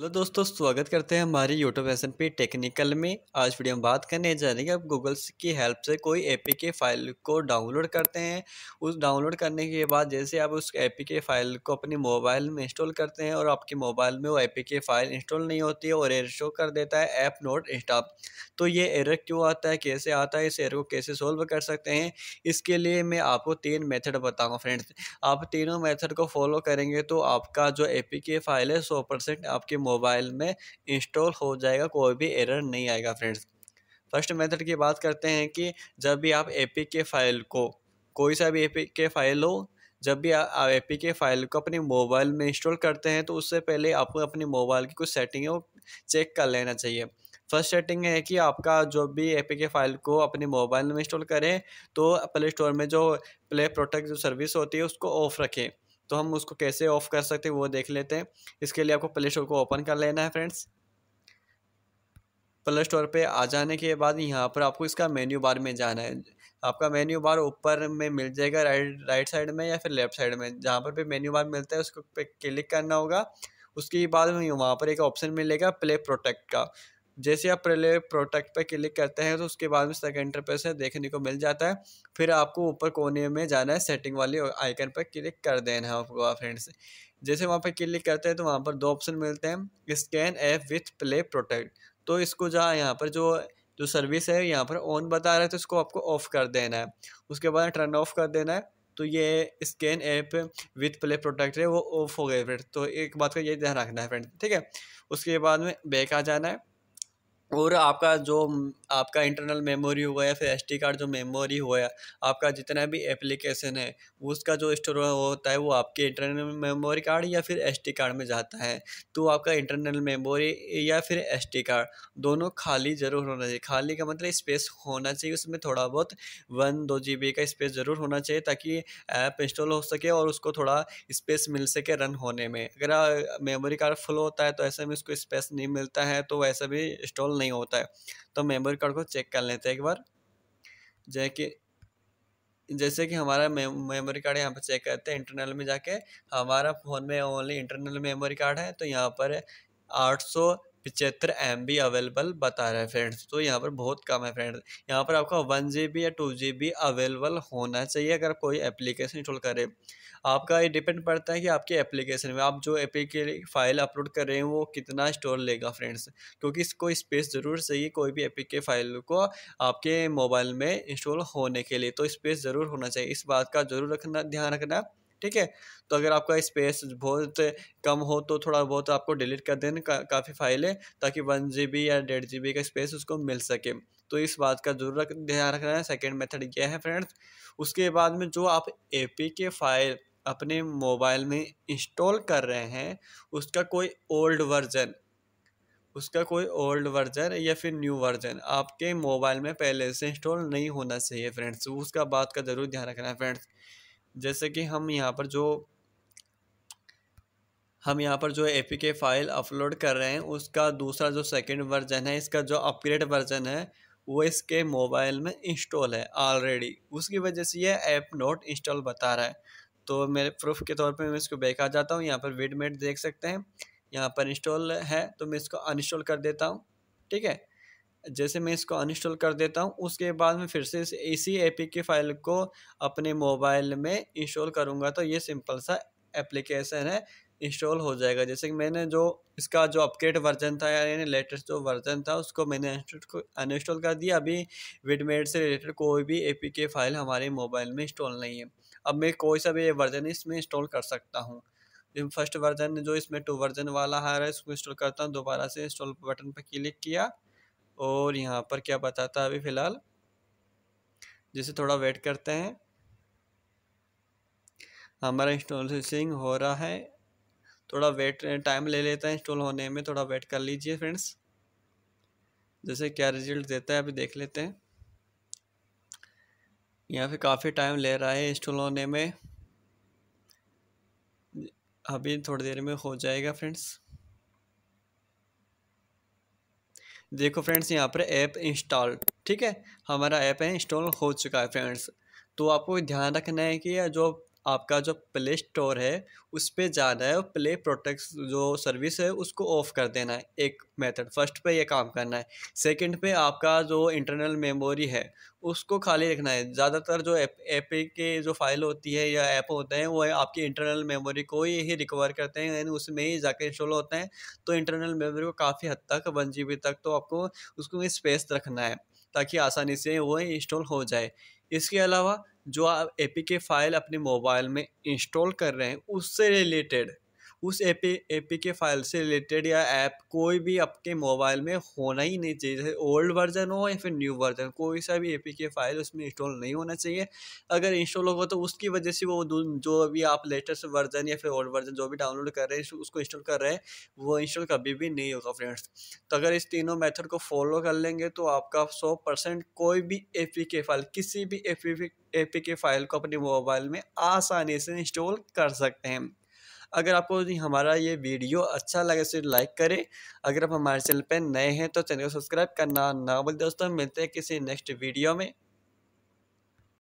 hello दोस्तों स्वागत करते हैं हमारे YouTube S N P technical में आज वीडियो में बात करने जा रहे हैं आप गूगल की हेल्प से कोई ए पी के फाइल को डाउनलोड करते हैं उस डाउनलोड करने के बाद जैसे आप उस ए पी के फाइल को अपने मोबाइल में इंस्टॉल करते हैं और आपके मोबाइल में वो A P K file install नहीं होती है और एयर शो कर देता है ऐप नोट इंस्टॉप तो ये एरर क्यों आता है कैसे आता है इस एर को कैसे सोल्व कर सकते हैं इसके लिए मैं आपको तीन मेथड बताऊँगा फ्रेंड्स आप तीनों मेथड को फॉलो करेंगे तो आपका जो ए पी के फाइल है सौ परसेंट आपके मोबाइल में इंस्टॉल हो जाएगा कोई भी एरर नहीं आएगा फ्रेंड्स फर्स्ट मेथड की बात करते हैं कि जब भी आप ए के फाइल को कोई सा भी ए के फाइल हो जब भी आप ए के फाइल को अपने मोबाइल में इंस्टॉल करते हैं तो उससे पहले आपको अपने मोबाइल की कुछ सेटिंग है वो चेक कर लेना चाहिए फर्स्ट सेटिंग है कि आपका जो भी ए के फाइल को अपने मोबाइल में इंस्टॉल करें तो प्ले स्टोर में जो प्ले प्रोटेक्ट जो सर्विस होती है उसको ऑफ रखें तो हम उसको कैसे ऑफ़ कर सकते हैं वो देख लेते हैं इसके लिए आपको प्ले स्टोर को ओपन कर लेना है फ्रेंड्स प्ले स्टोर पे आ जाने के बाद यहाँ पर आपको इसका मेन्यू बार में जाना है आपका मेन्यू बार ऊपर में मिल जाएगा राइट राइट साइड में या फिर लेफ्ट साइड में जहाँ पर भी मेन्यू बार मिलता है उसको पे क्लिक करना होगा उसके बाद वहाँ पर एक ऑप्शन मिलेगा प्ले प्रोटेक्ट का जैसे आप पहले प्रोटेक्ट पर क्लिक करते हैं तो उसके बाद में सेकेंड पर से देखने को मिल जाता है फिर आपको ऊपर कोने में जाना है सेटिंग वाले आइकन पर क्लिक कर देना है आपको फ्रेंड्स जैसे वहाँ पर क्लिक करते हैं तो वहाँ पर दो ऑप्शन मिलते हैं scan app with play protect तो इसको जहाँ यहाँ पर जो जो सर्विस है यहाँ पर ऑन बता रहा है तो इसको आपको ऑफ़ कर देना है उसके बाद टर्न ऑफ कर देना है तो ये scan app with play protect है वो ऑफ हो गए फ्रेंड तो एक बात का ये ध्यान रखना है फ्रेंड ठीक है उसके बाद में बैक आ जाना है और आपका जो आपका इंटरनल मेमोरी हुआ या फिर एस कार्ड जो मेमोरी हुआ आपका जितना भी एप्लीकेशन है उसका जो स्टोर होता है वो आपके इंटरनल मेमोरी कार्ड या फिर एस कार्ड में जाता है तो आपका इंटरनल मेमोरी या फिर एस कार्ड दोनों खाली ज़रूर होना चाहिए खाली का मतलब स्पेस होना चाहिए उसमें थोड़ा बहुत वन दो जी का स्पेस ज़रूर होना चाहिए ताकि ऐप इंस्टॉल हो सके और उसको थोड़ा स्पेस मिल सके रन होने में अगर मेमोरी कार्ड फुल होता है तो ऐसे में उसको स्पेस नहीं मिलता है तो वैसे भी इंस्टॉल नहीं होता है तो मेमोरी कार्ड को चेक कर लेते हैं एक बार जैसे कि जैसे कि हमारा मेमोरी कार्ड यहाँ पर चेक करते हैं इंटरनल में जाके हमारा फ़ोन में ओनली इंटरनल मेमोरी कार्ड है तो यहाँ पर आठ सौ पिचहत्तर एम बी अवेलेबल बता रहा है फ्रेंड्स तो यहाँ पर बहुत कम है फ्रेंड्स यहाँ पर आपका वन जी बी या टू जी बी अवेलेबल होना चाहिए अगर कोई एप्लीकेशन इंस्टॉल करे आपका ये डिपेंड पड़ता है कि आपके एप्लीकेशन में आप जो एपी के फाइल अपलोड कर रहे हैं वो कितना स्टोर लेगा फ्रेंड्स क्योंकि इसको स्पेस ज़रूर चाहिए कोई भी एपी के फाइल को आपके मोबाइल में इंस्टॉल होने के लिए तो स्पेस ज़रूर होना चाहिए इस बात का ज़रूर रखना ध्यान रखना ठीक है तो अगर आपका स्पेस बहुत कम हो तो थोड़ा बहुत आपको डिलीट कर देना का, काफ़ी फाइलें ताकि वन जी या डेढ़ जी का स्पेस उसको मिल सके तो इस बात का जरूर रख ध्यान रखना है सेकेंड मेथड यह है फ्रेंड्स उसके बाद में जो आप ए के फाइल अपने मोबाइल में इंस्टॉल कर रहे हैं उसका कोई ओल्ड वर्जन उसका कोई ओल्ड वर्जन या फिर न्यू वर्जन आपके मोबाइल में पहले से इंस्टॉल नहीं होना चाहिए फ्रेंड्स उसका बात का ज़रूर ध्यान रखना है फ्रेंड्स जैसे कि हम यहाँ पर जो हम यहाँ पर जो A P K file upload कर रहे हैं उसका दूसरा जो सेकेंड वर्जन है इसका जो अपग्रेड वर्जन है वो इसके मोबाइल में इंस्टॉल है ऑलरेडी उसकी वजह से ये ऐप नोट इंस्टॉल बता रहा है तो मेरे प्रूफ के तौर पे मैं इसको बैक आ जाता हूँ यहाँ पर विडमेट देख सकते हैं यहाँ पर इंस्टॉल है तो मैं इसको अनइंस्टॉल कर देता हूँ ठीक है जैसे मैं इसको अनइंस्टॉल कर देता हूँ उसके बाद में फिर से इसी ए के फ़ाइल को अपने मोबाइल में इंस्टॉल करूँगा तो ये सिंपल सा एप्लीकेशन है इंस्टॉल हो जाएगा जैसे कि मैंने जो इसका जो अपडेट वर्जन था यानी लेटेस्ट जो वर्जन था उसको मैंने अनइंस्टॉल कर दिया अभी विडमेड से रिलेटेड कोई भी ए के फाइल हमारे मोबाइल में इंस्टॉल नहीं है अब मैं कोई सा भी वर्जन इसमें इंस्टॉल कर सकता हूँ फर्स्ट वर्जन जो इसमें टू वर्जन वाला आ रहा है इसको इंस्टॉल करता हूँ दोबारा से इंस्टॉल बटन पर क्लिक किया और यहाँ पर क्या बताता है अभी फ़िलहाल जैसे थोड़ा वेट करते हैं हमारा इंस्टॉलिंग हो रहा है थोड़ा वेट टाइम ले लेता है इंस्टॉल होने में थोड़ा वेट कर लीजिए फ्रेंड्स जैसे क्या रिजल्ट देता है अभी देख लेते हैं यहाँ पे काफ़ी टाइम ले रहा है इंस्टॉल होने में अभी थोड़ी देर में हो जाएगा फ्रेंड्स देखो फ्रेंड्स यहाँ पर ऐप इंस्टॉल ठीक है हमारा ऐप है इंस्टॉल हो चुका है फ्रेंड्स तो आपको ध्यान रखना है कि जो आपका जो प्ले स्टोर है उस पर जाना है और प्ले प्रोटेक्ट जो सर्विस है उसको ऑफ़ कर देना है एक मेथड फर्स्ट पे ये काम करना है सेकंड पे आपका जो इंटरनल मेमोरी है उसको खाली रखना है ज़्यादातर जो ऐप ऐप के जो फाइल होती है या ऐप होते हैं वो आपकी इंटरनल मेमोरी को ही रिकवर करते हैं यानी उसमें ही जाके इंस्टॉल होते हैं तो इंटरनल मेमोरी को काफ़ी हद तक वन जी तक तो आपको उसको स्पेस रखना है ताकि आसानी से वो इंस्टॉल हो जाए इसके अलावा जो आप ए फाइल अपने मोबाइल में इंस्टॉल कर रहे हैं उससे रिलेटेड उस ए पी के फाइल से रिलेटेड या ऐप कोई भी आपके मोबाइल में होना ही नहीं चाहिए जैसे ओल्ड वर्जन हो या फिर न्यू वर्जन कोई सा भी ए पी के फाइल उसमें इंस्टॉल नहीं होना चाहिए अगर इंस्टॉल होगा तो उसकी वजह से वो जो भी आप लेटेस्ट वर्जन या फिर ओल्ड वर्जन जो भी डाउनलोड कर रहे हैं उसको इंस्टॉल कर रहे हैं वो इंस्टॉल कभी भी नहीं होगा फ्रेंड्स तो अगर इस तीनों मेथड को फॉलो कर लेंगे तो आपका सौ परसेंट कोई भी ए पी के फाइल किसी भी ए पी के फाइल को अपने मोबाइल में आसानी से इंस्टॉल कर सकते हैं अगर आपको हमारा ये वीडियो अच्छा लगे तो लाइक करें अगर आप हमारे चैनल पर नए हैं तो चैनल को सब्सक्राइब करना ना बोल दोस्तों मिलते हैं किसी नेक्स्ट वीडियो में